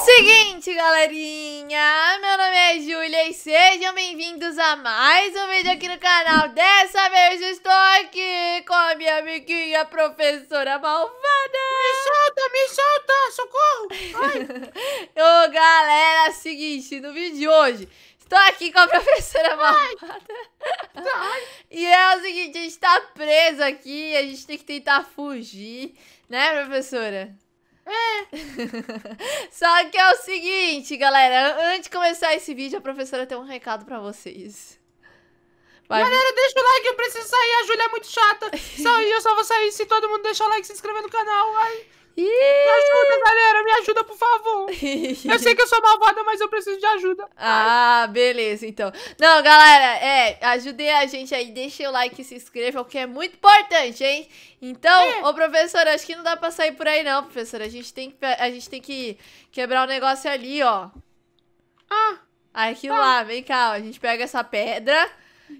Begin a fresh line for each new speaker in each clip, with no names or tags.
Seguinte, galerinha, meu nome é Júlia e sejam bem-vindos a mais um vídeo aqui no canal. Dessa vez estou aqui com a minha amiguinha professora malvada. Me solta, me solta, socorro. Ô, galera, seguinte, no vídeo de hoje Estou aqui com a professora malvada. Ai. e é o seguinte, a gente tá preso aqui, a gente tem que tentar fugir, né, professora? É. Só que é o seguinte, galera. Antes de começar esse vídeo, a professora tem um recado pra vocês. Vai. Galera, deixa o like, eu preciso sair. A Júlia é muito chata. Só, eu só vou sair se todo mundo deixar o like e se inscrever no canal. Ai. eu sei que eu sou malvada, mas eu preciso de ajuda. Ah, beleza, então. Não, galera, é, ajudei a gente aí. Deixem o like e se inscrevam, que é muito importante, hein? Então, é. ô professor, acho que não dá pra sair por aí, não, professor. A gente tem que, a gente tem que quebrar o um negócio ali, ó. Ah. Aquilo tá. lá, vem cá, ó. A gente pega essa pedra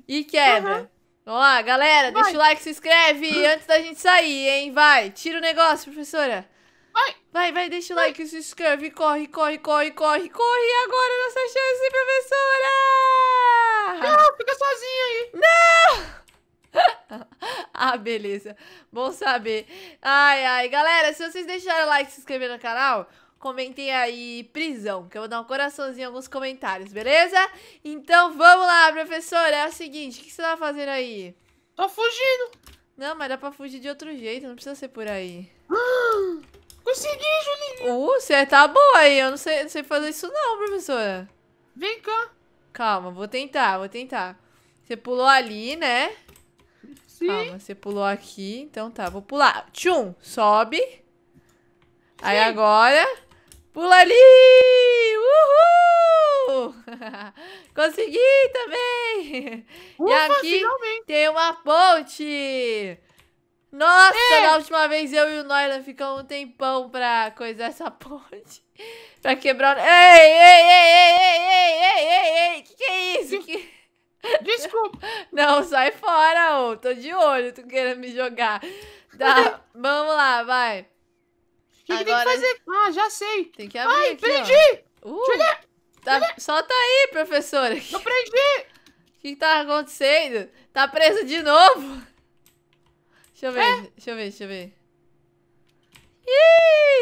e quebra. Uhum. Vamos lá, galera, Vai. deixa o like, se inscreve antes da gente sair, hein? Vai, tira o negócio, professora. Vai! Vai, vai, deixa o like, se inscreve, corre, corre, corre, corre, corre agora nossa chance, professora! Não, fica sozinha aí! Não! ah, beleza. Bom saber. Ai, ai. Galera, se vocês deixarem o like e se inscrever no canal, comentem aí prisão, que eu vou dar um coraçãozinho em alguns comentários, beleza? Então vamos lá, professora. É o seguinte, o que você tá fazendo aí? Tô fugindo. Não, mas dá pra fugir de outro jeito, não precisa ser por aí. Consegui, Julinho Uh, você tá boa aí. Eu não sei, não sei fazer isso não, professora. Vem cá. Calma, vou tentar, vou tentar. Você pulou ali, né? Sim. Calma, você pulou aqui. Então tá, vou pular. Tchum, sobe. Sim. Aí agora, pula ali. Uhul! Consegui também. Ufa, e aqui finalmente. tem uma ponte. Nossa, é. na última vez eu e o Noilan ficamos um tempão pra coisar essa ponte. pra quebrar. Ei, ei, ei, ei, ei, ei, ei, ei, que que é isso? Que... Desculpa. Não, sai fora, ô. Tô de olho, tu querendo me jogar. Tá, é- vamos lá, vai. O que, Agora... que, tem que fazer? Ah, já sei. Tem que abrir Ai, aqui, prendi! Ó. Uh, tá... Solta aí, professora. Eu prendi! O que, que tá acontecendo? Tá preso de novo? Deixa eu ver, é. deixa eu ver, deixa eu ver.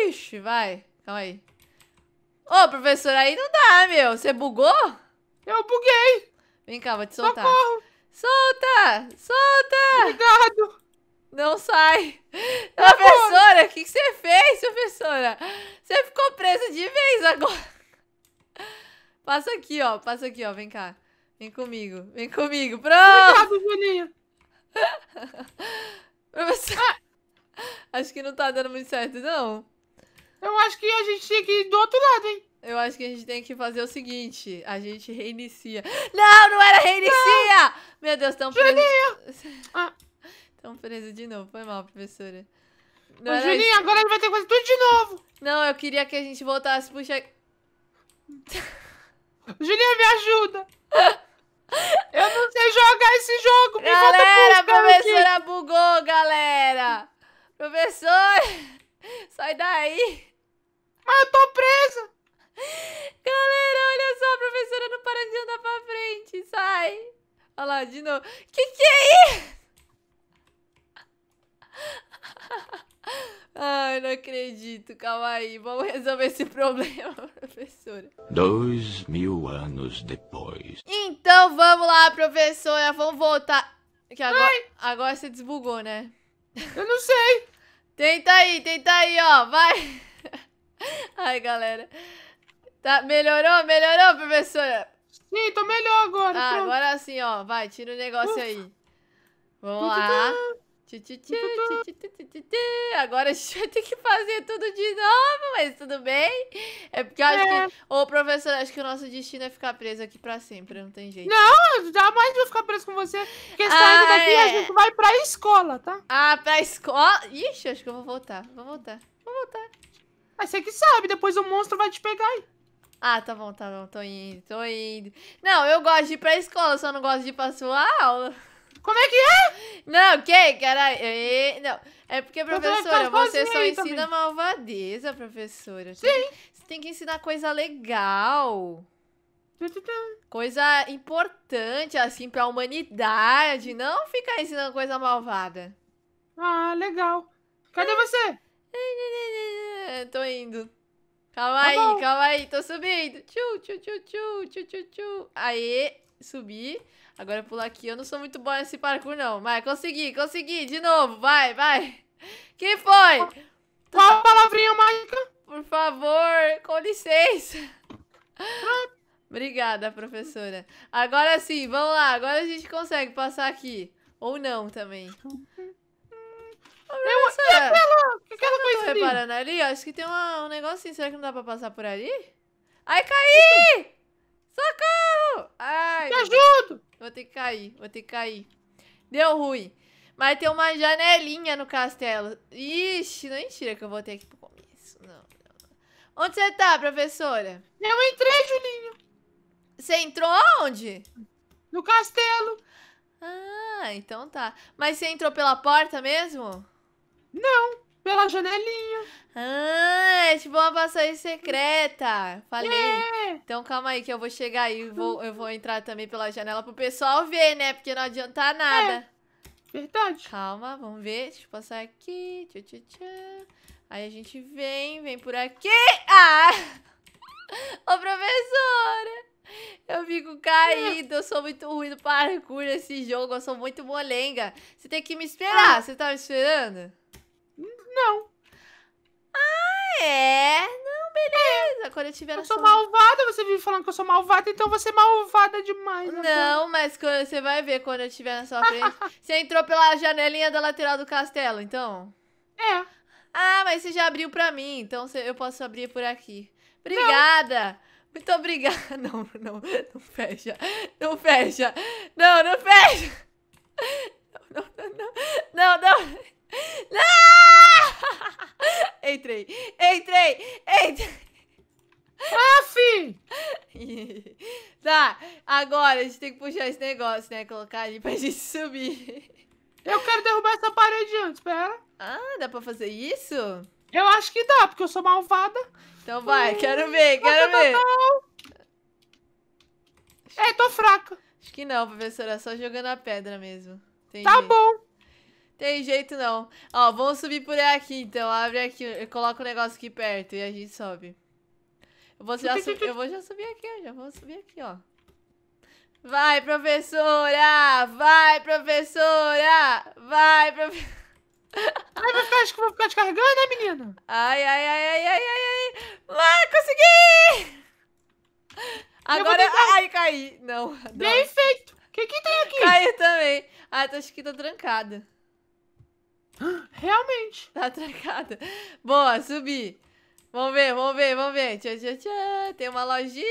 Ixi, vai. Calma aí. Ô, professor, aí não dá, meu. Você bugou? Eu buguei. Vem cá, vou te soltar. Socorro. Solta! Solta! Obrigado! Não sai! Socorro. Professora, o que, que você fez, professora? Você ficou presa de vez agora. Passa aqui, ó. Passa aqui, ó. Vem cá. Vem comigo. Vem comigo. Pronto! Obrigado, Juninho. acho que não tá dando muito certo, não. Eu acho que a gente tem que ir do outro lado, hein? Eu acho que a gente tem que fazer o seguinte: a gente reinicia. Não, não era reinicia! Não. Meu Deus, tão preso. Juninho! Ah. Tão preso de novo. Foi mal, professora. Não Ô, Juninho, isso. agora ele vai ter que fazer tudo de novo. Não, eu queria que a gente voltasse pro check. Juninho, me ajuda! esse jogo! Me galera, professora aqui. bugou, galera! Professor, sai daí! Mas ah, eu tô presa! Galera, olha só, a professora não para de andar pra frente, sai! Olha lá, de novo. Que que é isso? acredito, calma aí. Vamos resolver esse problema, professora. Dois mil anos depois. Então vamos lá, professora. Vamos voltar. Que agora, agora você desbugou, né? Eu não sei. Tenta aí, tenta aí, ó. Vai. Ai, galera. Tá, melhorou? Melhorou, professora? Sim, tô melhor agora. Ah, agora sim, ó. Vai, tira o negócio Ufa. aí. Vamos lá. Agora a gente vai ter que fazer tudo de novo, mas tudo bem. É porque eu acho é. que. Ô, professor, acho que o nosso destino é ficar preso aqui pra sempre, não tem jeito. Não, jamais vou ficar preso com você. Porque ah, saindo daqui é. a gente vai pra escola, tá? Ah, pra escola? Ixi, acho que eu vou voltar. Vou voltar. Vou voltar. Mas você que sabe, depois o monstro vai te pegar aí. Ah, tá bom, tá bom. Tô indo, tô indo. Não, eu gosto de ir pra escola, só não gosto de ir pra sua aula. Como é que é? Não, que? Caralho. É, não. É porque, professora, você só ensina também. malvadeza, professora. Sim. Você tem que ensinar coisa legal. Coisa importante, assim, pra humanidade. Não ficar ensinando coisa malvada. Ah, legal. Cadê hum. você? Tô indo. Calma tá aí, calma aí. Tô subindo. Tchu, tchu, tchu, tchu, tchu, tchu, tchu. Aê subir. Agora pular aqui. Eu não sou muito boa nesse parkour, não. Mas consegui, consegui. De novo. Vai, vai. Que foi? Qual a palavrinha mágica? Por favor, com licença. Obrigada, professora. Agora sim, vamos lá. Agora a gente consegue passar aqui. Ou não também. Eu, aquela, aquela coisa ali. reparando ali? Acho que tem uma, um negocinho. Será que não dá pra passar por ali? Ai, caí! Socorro! Ai, Me ajuda! Vou ter que cair, vou ter que cair. Deu ruim. Mas tem uma janelinha no castelo. Ixi, não é mentira que eu voltei aqui pro começo. Não, não, não. Onde você tá, professora? Eu entrei, Julinho. Você entrou onde? No castelo. Ah, então tá. Mas você entrou pela porta mesmo? Não. Pela janelinha. Ah, é tipo uma passagem secreta. Falei. É. Então calma aí que eu vou chegar aí. Vou, eu vou entrar também pela janela pro pessoal ver, né? Porque não adianta nada. É. Verdade. Calma, vamos ver. Deixa eu passar aqui. Tchau, tchau, tchau. Aí a gente vem, vem por aqui. Ah! Ô, professora! Eu fico caído, eu sou muito ruim do parkour nesse jogo, eu sou muito molenga. Você tem que me esperar, ah. você tá me esperando? Não. Ah, é? Não, beleza. É. Coletiva era Eu sou só... malvada, você vive falando que eu sou malvada, então você é malvada demais. Não, agora. mas quando, você vai ver quando eu estiver na sua frente. você entrou pela janelinha da lateral do castelo, então? É. Ah, mas você já abriu pra mim, então eu posso abrir por aqui. Obrigada! Não. Muito obrigada. Não, não, não fecha. Não fecha. Não, não fecha. não, não. Não, não. Não! não. Entrei! Entrei! Entrei! Aff! tá, agora a gente tem que puxar esse negócio, né? Colocar ali pra gente subir. Eu quero derrubar essa parede antes, pera. Ah, dá pra fazer isso? Eu acho que dá, porque eu sou malvada. Então vai, uh, quero ver, quero tá ver. É, tô fraca. Acho que não, professora, só jogando a pedra mesmo. Entendi. Tá bom. Tem jeito não. Ó, vamos subir por aqui, então. Abre aqui, eu coloco o negócio aqui perto e a gente sobe. Eu vou já, eu vou já subir aqui, ó. Já vou subir aqui, ó. Vai, professora! Vai, professora! Vai, professora! Ai, vai ficar, acho que vou ficar descarregando, né, menina? Ai, ai, ai, ai, ai, ai, ai. Lá, consegui! Agora, tentar... ai, caí. Não, adoro. Bem feito. O que que tem aqui? Caiu também. Ah, acho que tá trancada. Realmente. Tá trancada. Boa, subi. Vamos ver, vamos ver, vamos ver. Tchá, tchá, tchá. Tem uma lojinha.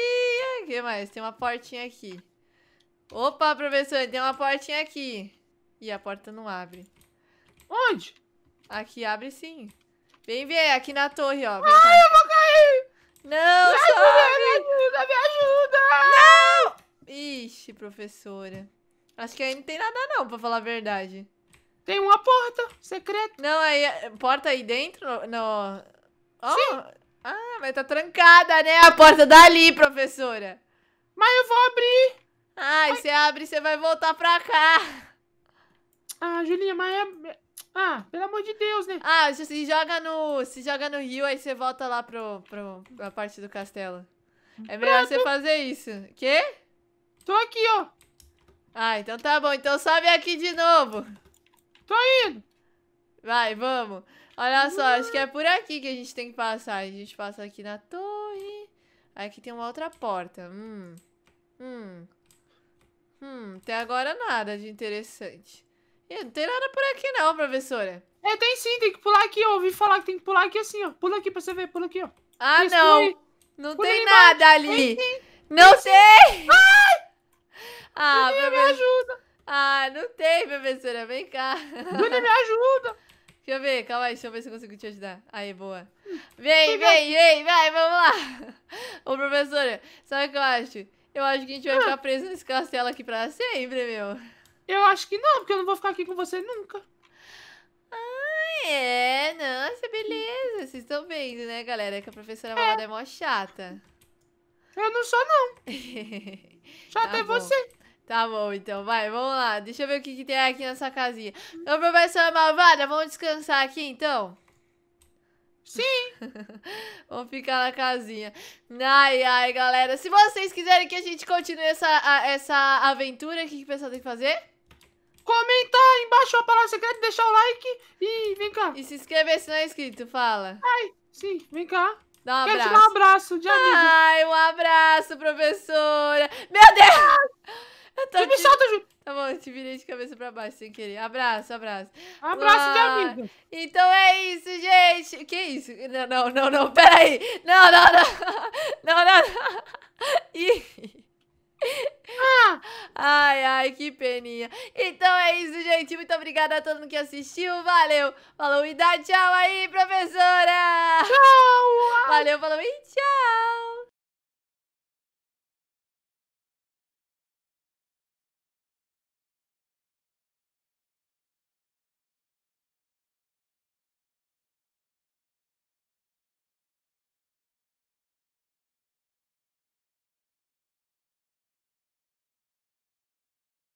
O que mais? Tem uma portinha aqui. Opa, professor, tem uma portinha aqui. E a porta não abre. Onde? Aqui abre sim. Vem ver, aqui na torre, ó. Vem Ai, cá. eu vou cair! Não, me sobe! Ajuda, me ajuda, me ajuda! Não! Ixi, professora. Acho que aí não tem nada não, pra falar a verdade. Tem uma porta secreta. Não, aí, é, porta aí dentro? No... Oh. Sim. Ah, mas tá trancada, né? A porta dali, professora. Mas eu vou abrir. Ai, Ai. você abre e você vai voltar pra cá. Ah, Julinha, mas é... é ah, pelo amor de Deus, né? Ah, se joga no, se joga no rio, aí você volta lá pro, pro, pra parte do castelo. É melhor você fazer isso. Quê? Tô aqui, ó. Ah, então tá bom. Então sobe aqui de novo. Tô indo. Vai, vamos. Olha só, acho que é uhum. por aqui que a gente tem que passar. A gente passa aqui na torre. Aqui tem uma outra porta. Hum. Hum. Hum, até agora nada de interessante. Ih, não tem nada por aqui não, professora. É, tem sim, tem que pular aqui. Eu ouvi falar que tem que pular aqui assim, ó. Pula aqui pra você ver, pula aqui, ó. Ah, não. não pula tem nada ali. Tem, tem. Não tem, sei! Ai! Ah, não tem, professora. Vem cá. Dani, me ajuda. Deixa eu ver, calma aí, deixa eu ver se eu consigo te ajudar. Aí, boa.
Vem, vem, vem,
vai, vamos lá. Ô, professora, sabe o que eu acho? Eu acho que a gente vai ah. ficar preso nesse castelo aqui pra sempre, meu. Eu acho que não, porque eu não vou ficar aqui com você nunca. Ah, é? Nossa, beleza. Vocês estão vendo, né, galera? É que a professora é. Malada é mó chata. Eu não sou, não. chata tá é bom. você. Tá bom, então, vai, vamos lá. Deixa eu ver o que, que tem aqui nessa casinha. Ô, professora Malvada, vamos descansar aqui, então? Sim! vamos ficar na casinha. Ai, ai, galera. Se vocês quiserem que a gente continue essa, essa aventura, o que, que o pessoal tem que fazer? Comentar embaixo a palavra secreta, deixar o like e vem cá. E se inscrever se não é inscrito, fala. Ai, sim, vem cá. Dá um Quero abraço. te dar um abraço de amigo. Ai, um abraço, professora. Meu Deus! Tu me tipo, solta, Ju. Tá bom, eu te virei de cabeça pra baixo sem querer. Abraço, abraço. Abraço Uau. de amigo. Então é isso, gente. Que isso? Não, não, não, não. Peraí. Não, não, não. Não, não, não. Ih. Ah. Ai, ai, que peninha. Então é isso, gente. Muito obrigada a todo mundo que assistiu. Valeu. Falou e dá tchau aí, professora. Tchau. Valeu, falou e tchau.